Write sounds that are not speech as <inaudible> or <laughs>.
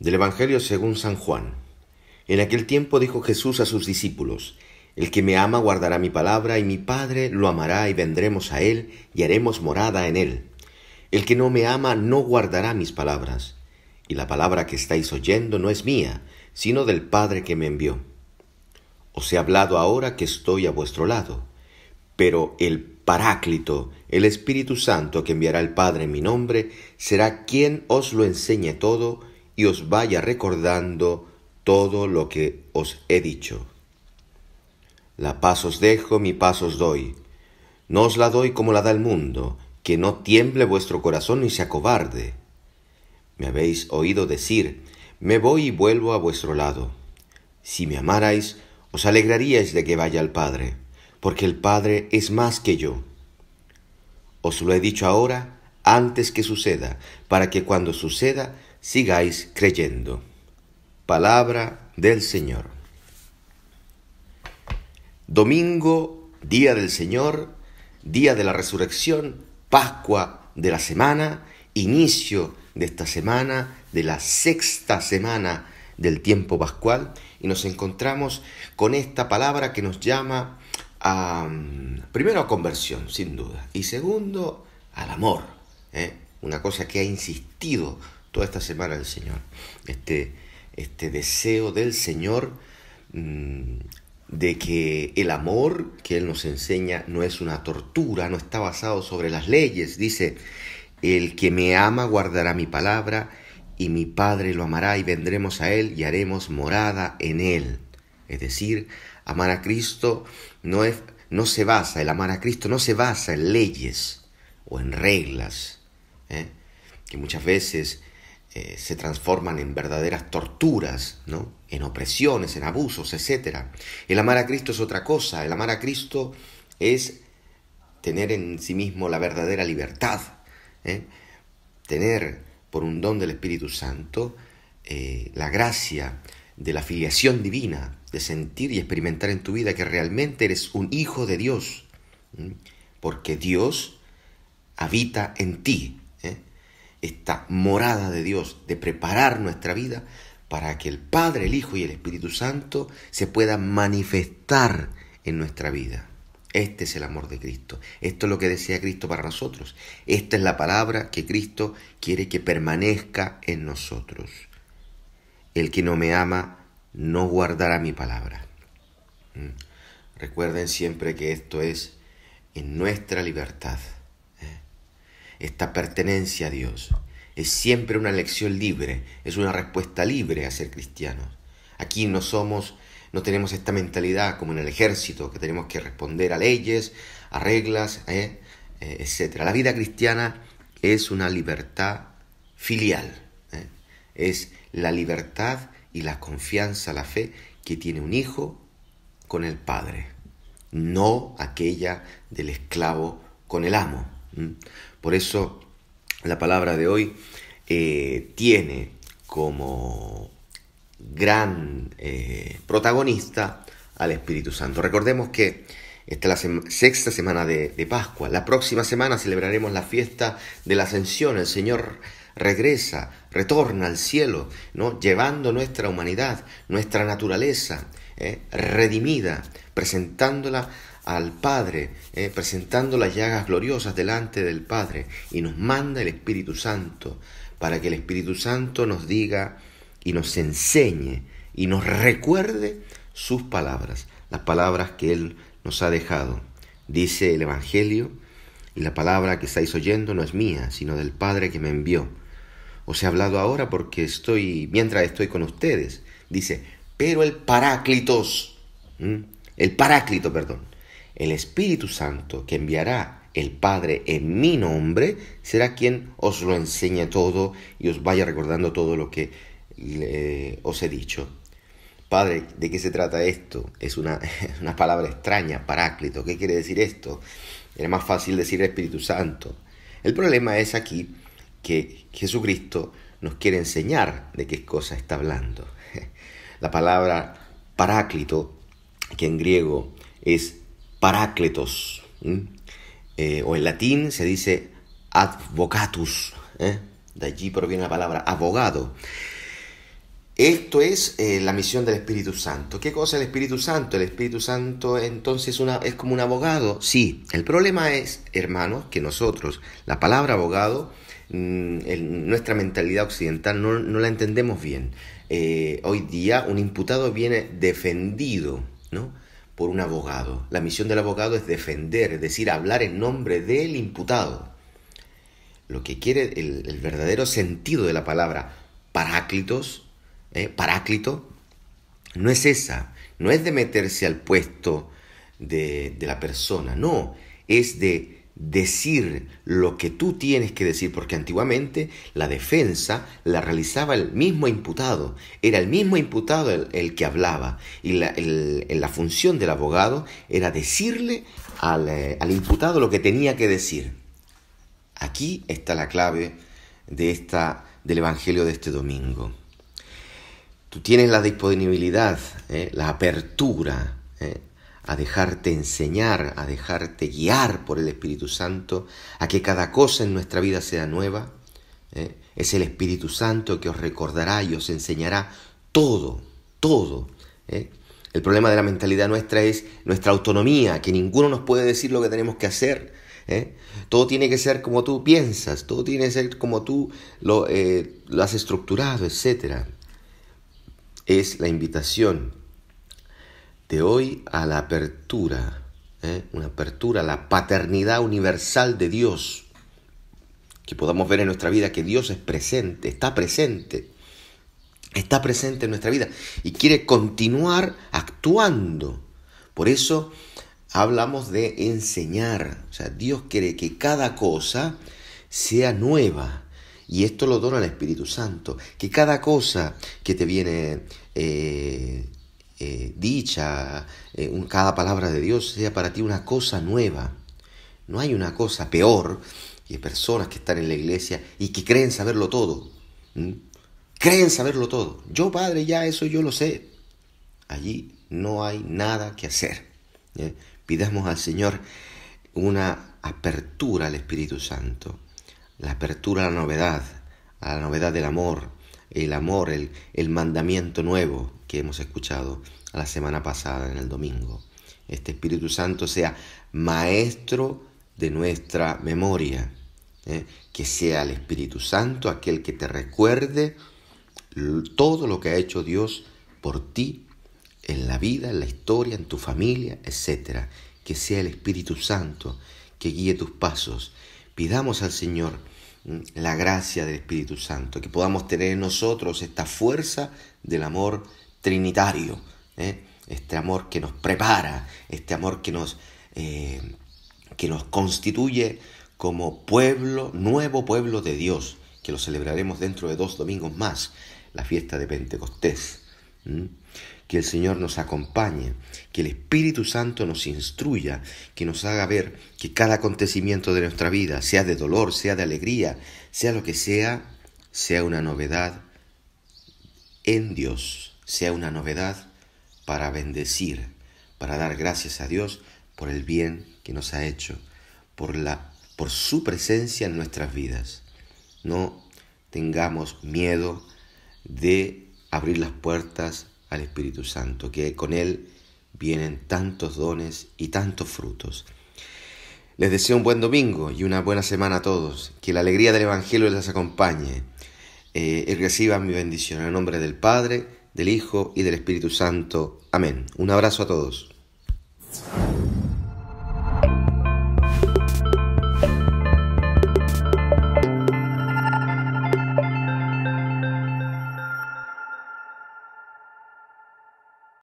Del Evangelio según San Juan. En aquel tiempo dijo Jesús a sus discípulos, El que me ama guardará mi palabra, y mi Padre lo amará, y vendremos a él, y haremos morada en él. El que no me ama no guardará mis palabras, y la palabra que estáis oyendo no es mía, sino del Padre que me envió. Os he hablado ahora que estoy a vuestro lado, pero el Paráclito, el Espíritu Santo que enviará el Padre en mi nombre, será quien os lo enseñe todo, y os vaya recordando todo lo que os he dicho. La paz os dejo, mi paz os doy. No os la doy como la da el mundo, que no tiemble vuestro corazón ni se acobarde. Me habéis oído decir, me voy y vuelvo a vuestro lado. Si me amarais, os alegraríais de que vaya al Padre, porque el Padre es más que yo. Os lo he dicho ahora, antes que suceda, para que cuando suceda sigáis creyendo. Palabra del Señor. Domingo, día del Señor, día de la resurrección, Pascua de la semana, inicio de esta semana, de la sexta semana del tiempo pascual, y nos encontramos con esta palabra que nos llama a, primero, a conversión, sin duda, y segundo, al amor. ¿eh? Una cosa que ha insistido toda esta semana del Señor. Este, este deseo del Señor mm, de que el amor que Él nos enseña no es una tortura, no está basado sobre las leyes. Dice, el que me ama guardará mi palabra y mi Padre lo amará y vendremos a Él y haremos morada en Él. Es decir, amar a Cristo no, es, no se basa, el amar a Cristo no se basa en leyes o en reglas, ¿eh? que muchas veces eh, se transforman en verdaderas torturas, ¿no? en opresiones, en abusos, etc. El amar a Cristo es otra cosa, el amar a Cristo es tener en sí mismo la verdadera libertad, ¿eh? tener por un don del Espíritu Santo eh, la gracia de la filiación divina, de sentir y experimentar en tu vida que realmente eres un hijo de Dios, porque Dios habita en ti, esta morada de Dios, de preparar nuestra vida para que el Padre, el Hijo y el Espíritu Santo se puedan manifestar en nuestra vida. Este es el amor de Cristo. Esto es lo que desea Cristo para nosotros. Esta es la palabra que Cristo quiere que permanezca en nosotros. El que no me ama no guardará mi palabra. Mm. Recuerden siempre que esto es en nuestra libertad esta pertenencia a Dios. Es siempre una elección libre, es una respuesta libre a ser cristianos. Aquí no somos, no tenemos esta mentalidad como en el ejército, que tenemos que responder a leyes, a reglas, ¿eh? Eh, etc. La vida cristiana es una libertad filial, ¿eh? es la libertad y la confianza, la fe que tiene un hijo con el padre, no aquella del esclavo con el amo. Por eso la palabra de hoy eh, tiene como gran eh, protagonista al Espíritu Santo. Recordemos que esta es la sexta semana de, Pascua. La próxima semana celebraremos la fiesta de la ascensión. El Señor regresa, retorna al cielo, ¿no? llevando nuestra humanidad, nuestra naturaleza ¿eh? redimida, presentándola al Padre, eh, presentando las llagas gloriosas delante del Padre, y nos manda el Espíritu Santo, para que el Espíritu Santo nos diga y nos enseñe y nos recuerde sus palabras, las palabras que Él nos ha dejado. Dice el Evangelio, y la palabra que estáis oyendo no es mía, sino del Padre que me envió. Os he hablado ahora porque estoy, mientras estoy con ustedes, dice, pero el Paráclitos, el Paráclito, perdón, el Espíritu Santo que enviará el Padre en mi nombre será quien os lo enseñe todo y os vaya recordando todo lo que os he dicho. Padre, ¿de qué se trata esto? Es una, <laughs> una palabra extraña, paráclito. ¿Qué quiere decir esto? Era más fácil decir Espíritu Santo. El problema es aquí que Jesucristo nos quiere enseñar de qué cosa está hablando. <laughs> La palabra paráclito, que en griego es parácletos, eh, o en latín se dice advocatus, ¿eh? de allí proviene la palabra abogado. Esto es eh, la misión del Espíritu Santo. ¿Qué cosa es el Espíritu Santo? El Espíritu Santo entonces una, es como un abogado. Sí, el problema es, hermanos, que nosotros, la palabra abogado, mm, en nuestra mentalidad occidental no, la entendemos bien. hoy día un imputado viene defendido, ¿no? por un abogado. La misión del abogado es defender, es decir, hablar en nombre del imputado. Lo que quiere el, verdadero sentido de la palabra paráclitos, ¿eh? paráclito, no es esa, no es de meterse al puesto de la persona, no, es de decir lo que tú tienes que decir, porque antiguamente la defensa la realizaba el mismo imputado, era el mismo imputado el, que hablaba, y la, la, función del abogado era decirle eh, al, imputado lo que tenía que decir. Aquí está la clave de esta, del Evangelio de este domingo. Tú tienes la disponibilidad, eh, la apertura, eh, a dejarte enseñar, a dejarte guiar por el Espíritu Santo, a que cada cosa en nuestra vida sea nueva. ¿eh? Es el Espíritu Santo que os recordará y os enseñará todo, todo. ¿eh? El problema de la mentalidad nuestra es nuestra autonomía, que ninguno nos puede decir lo que tenemos que hacer. ¿eh? Todo tiene que ser como tú piensas, todo tiene que ser como tú lo, lo has estructurado, etc. Es la invitación hoy a la apertura, ¿eh? una apertura la paternidad universal de Dios, que podamos ver en nuestra vida que Dios es presente, está presente, está presente en nuestra vida y quiere continuar actuando. Por eso hablamos de enseñar, o sea, Dios quiere que cada cosa sea nueva. Y esto lo dona el Espíritu Santo. Que cada cosa que te viene eh, eh, dicha, eh, cada palabra de Dios sea para ti una cosa nueva. No hay una cosa peor que personas que están en la iglesia y que creen saberlo todo. Creen saberlo todo. Yo, Padre, ya eso yo lo sé. Allí no hay nada que hacer. ¿eh? Pidamos al Señor una apertura al Espíritu Santo, la apertura a la novedad, a la novedad del amor, el amor, el, el mandamiento nuevo, que hemos escuchado la semana pasada en el domingo. Este Espíritu Santo sea maestro de nuestra memoria. ¿eh? Que sea el Espíritu Santo aquel que te recuerde todo lo que ha hecho Dios por ti en la vida, en la historia, en tu familia, etc. Que sea el Espíritu Santo que guíe tus pasos. Pidamos al Señor mm, la gracia del Espíritu Santo, que podamos tener en nosotros esta fuerza del amor trinitario, ¿eh? este amor que nos prepara, este amor que nos, eh, que nos constituye como pueblo, nuevo pueblo de Dios, que lo celebraremos dentro de dos domingos más, la fiesta de Pentecostés. Que el Señor nos acompañe, que el Espíritu Santo nos instruya, que nos haga ver que cada acontecimiento de nuestra vida, sea de dolor, sea de alegría, sea lo que sea, sea una novedad en Dios sea una novedad para bendecir, para dar gracias a Dios por el bien que nos ha hecho, por, la, por su presencia en nuestras vidas. No tengamos miedo de abrir las puertas al Espíritu Santo, que con Él vienen tantos dones y tantos frutos. Les deseo un buen domingo y una buena semana a todos. Que la alegría del Evangelio les acompañe y eh, reciban mi bendición en el nombre del Padre, del Hijo y del Espíritu Santo. Amén. Un abrazo a todos.